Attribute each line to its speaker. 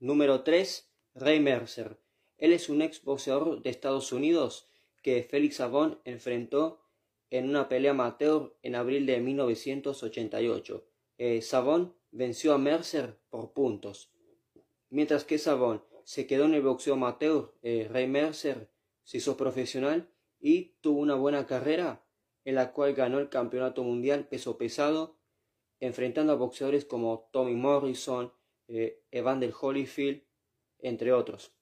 Speaker 1: Número 3. Ray Mercer. Él es un ex boxeador de Estados Unidos que Félix Sabón enfrentó en una pelea amateur en abril de 1988. Eh, Sabón venció a Mercer por puntos. Mientras que Sabón se quedó en el boxeo amateur, eh, Ray Mercer se hizo profesional y tuvo una buena carrera en la cual ganó el campeonato mundial peso pesado, enfrentando a boxeadores como Tommy Morrison, eh, Evander Holyfield, entre otros.